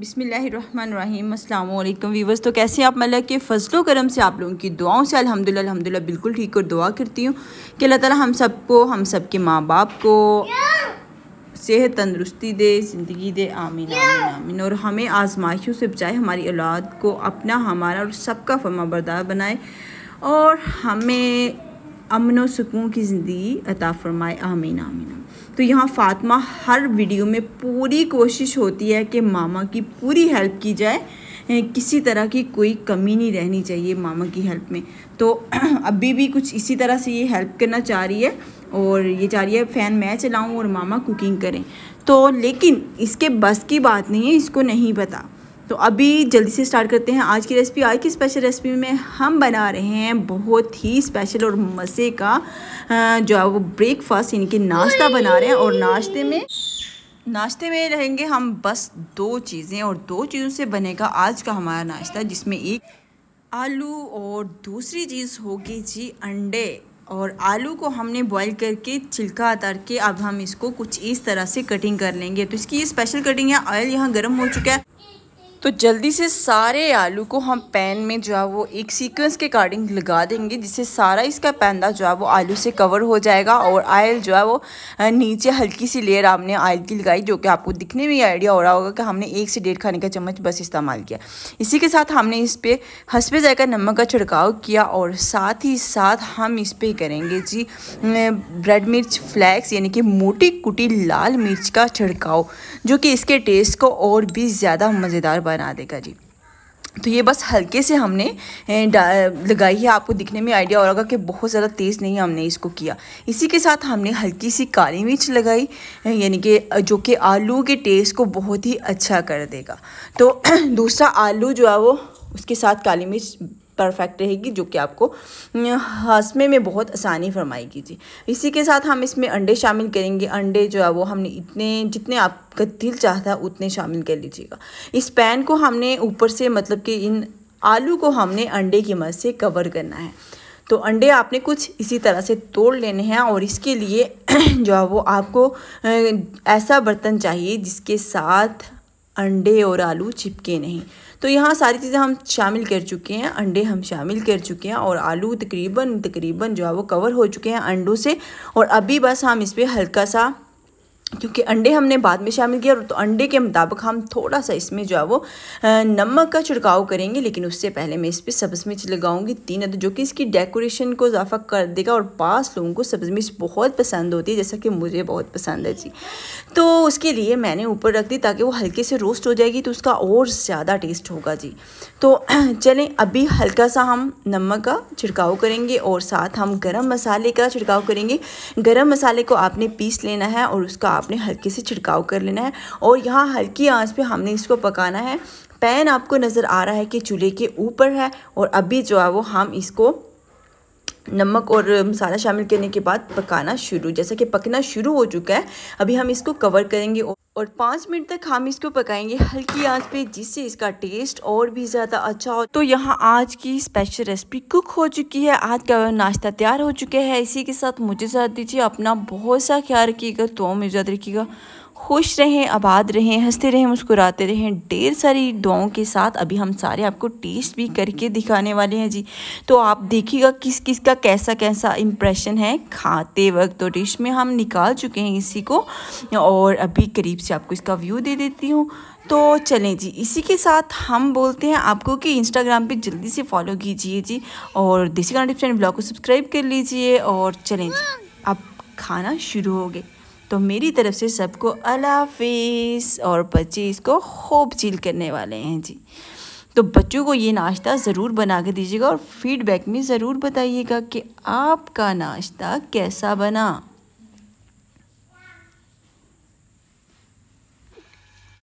बिसमीम अल्लाम वीवर्स तो कैसे आप मतलब के फजलो करम से आप लोगों की दुआओं से अल्हम्दुलिल्लाह अल्हम्दुलिल्लाह बिल्कुल ठीक और दुआ करती हूँ कि अल्लाह ताला हम सबको हम सब के माँ बाप को सेहत तंदरुस्ती दे ज़िंदगी दे आमीन आमीन आमीन और हमें आजमाइशों से बचाए हमारी औलाद को अपना हमारा और सबका फर्मा बरदार बनाए और हमें अमन व सुकून की ज़िंदगी अता फरमाए आमीन आमीन तो यहाँ फ़ातिमा हर वीडियो में पूरी कोशिश होती है कि मामा की पूरी हेल्प की जाए किसी तरह की कोई कमी नहीं रहनी चाहिए मामा की हेल्प में तो अभी भी कुछ इसी तरह से ये हेल्प करना चाह रही है और ये चाह रही है फ़ैन मैं चलाऊँ और मामा कुकिंग करें तो लेकिन इसके बस की बात नहीं है इसको नहीं पता तो अभी जल्दी से स्टार्ट करते हैं आज की रेसिपी आज की स्पेशल रेसिपी में हम बना रहे हैं बहुत ही स्पेशल और मज़े का जो है वो ब्रेकफास्ट यानी कि नाश्ता बना रहे हैं और नाश्ते में नाश्ते में रहेंगे हम बस दो चीज़ें और दो चीज़ों से बनेगा आज का हमारा नाश्ता जिसमें एक आलू और दूसरी चीज़ होगी जी अंडे और आलू को हमने बॉईल करके छिलका उतार के अब हम इसको कुछ इस तरह से कटिंग कर लेंगे तो इसकी ये स्पेशल कटिंग है ऑयल यहाँ गर्म हो चुका है तो जल्दी से सारे आलू को हम पैन में जो है वो एक सीक्वेंस के अकॉर्डिंग लगा देंगे जिससे सारा इसका पैंदा जो है वो आलू से कवर हो जाएगा और आयल जो है वो नीचे हल्की सी लेयर आपने आयल की लगाई जो कि आपको दिखने में आइडिया हो रहा होगा कि हमने एक से डेढ़ खाने का चम्मच बस इस्तेमाल किया इसी के साथ हमने इस पर हंसपे जाकर नमक का छिड़काव किया और साथ ही साथ हम इस पर करेंगे जी ब्रेड मिर्च फ्लैक्स यानी कि मोटी कुटी लाल मिर्च का छिड़काव जो कि इसके टेस्ट को और भी ज़्यादा मज़ेदार बना देगा जी तो ये बस हल्के से हमने लगाई है आपको दिखने में आइडिया और होगा कि बहुत ज़्यादा तेज़ नहीं हमने इसको किया इसी के साथ हमने हल्की सी काली मिर्च लगाई यानी कि जो कि आलू के टेस्ट को बहुत ही अच्छा कर देगा तो दूसरा आलू जो है वो उसके साथ काली मिर्च परफेक्ट रहेगी जो कि आपको हंसने में बहुत आसानी फरमाएगी जी इसी के साथ हम इसमें अंडे शामिल करेंगे अंडे जो है वो हमने इतने जितने आपका दिल चाहता है उतने शामिल कर लीजिएगा इस पैन को हमने ऊपर से मतलब कि इन आलू को हमने अंडे की मदद से कवर करना है तो अंडे आपने कुछ इसी तरह से तोड़ लेने हैं और इसके लिए जो है वो आपको ऐसा बर्तन चाहिए जिसके साथ अंडे और आलू चिपके नहीं तो यहाँ सारी चीज़ें हम शामिल कर चुके हैं अंडे हम शामिल कर चुके हैं और आलू तकरीबन तकरीबन जो है वो कवर हो चुके हैं अंडों से और अभी बस हम इस पर हल्का सा क्योंकि अंडे हमने बाद में शामिल किया और तो अंडे के मुताबिक हम थोड़ा सा इसमें जो है वो नमक का छिड़काव करेंगे लेकिन उससे पहले मैं इस पर सब्ज़ मिर्च लगाऊंगी तीन अद जो कि इसकी डेकोरेशन को इजाफा कर देगा और पास लोगों को सब्ज़ मिर्च बहुत पसंद होती है जैसा कि मुझे बहुत पसंद है जी तो उसके लिए मैंने ऊपर रख दी ताकि वो हल्के से रोस्ट हो जाएगी तो उसका और ज़्यादा टेस्ट होगा जी तो चलें अभी हल्का सा हम नमक का छिड़काव करेंगे और साथ हम गर्म मसाले का छिड़काव करेंगे गर्म मसाले को आपने पीस लेना है और उसका आपने हल्के से छिड़काव कर लेना है और यहाँ हल्की आंच पे हमने इसको पकाना है पैन आपको नज़र आ रहा है कि चूल्हे के ऊपर है और अभी जो है वो हम इसको नमक और मसाला शामिल करने के बाद पकाना शुरू जैसा कि पकना शुरू हो चुका है अभी हम इसको कवर करेंगे और और पाँच मिनट तक हम इसको पकाएंगे हल्की आंच पे जिससे इसका टेस्ट और भी ज़्यादा अच्छा हो तो यहाँ आज की स्पेशल रेसिपी कुक हो चुकी है आज का नाश्ता तैयार हो चुका है इसी के साथ मुझे साथ दीजिए अपना बहुत सा ख्याल रखिएगा तो मुझे याद रखिएगा खुश रहें आबाद रहें हंसते रहें मुस्कुराते रहें ढेर सारी दुआओं के साथ अभी हम सारे आपको टेस्ट भी करके दिखाने वाले हैं जी तो आप देखिएगा किस किस का कैसा कैसा इम्प्रेशन है खाते वक्त तो डिश में हम निकाल चुके हैं इसी को और अभी करीब से आपको इसका व्यू दे देती हूँ तो चलें जी इसी के साथ हम बोलते हैं आपको कि इंस्टाग्राम पर जल्दी से फॉलो कीजिए जी और देसी गाना ब्लॉग को सब्सक्राइब कर लीजिए और चलें जी अब खाना शुरू हो गए तो मेरी तरफ से सबको अलाफिस और बच्चे इसको खूब चील करने वाले हैं जी तो बच्चों को ये नाश्ता ज़रूर बना के दीजिएगा और फीडबैक में ज़रूर बताइएगा कि आपका नाश्ता कैसा बना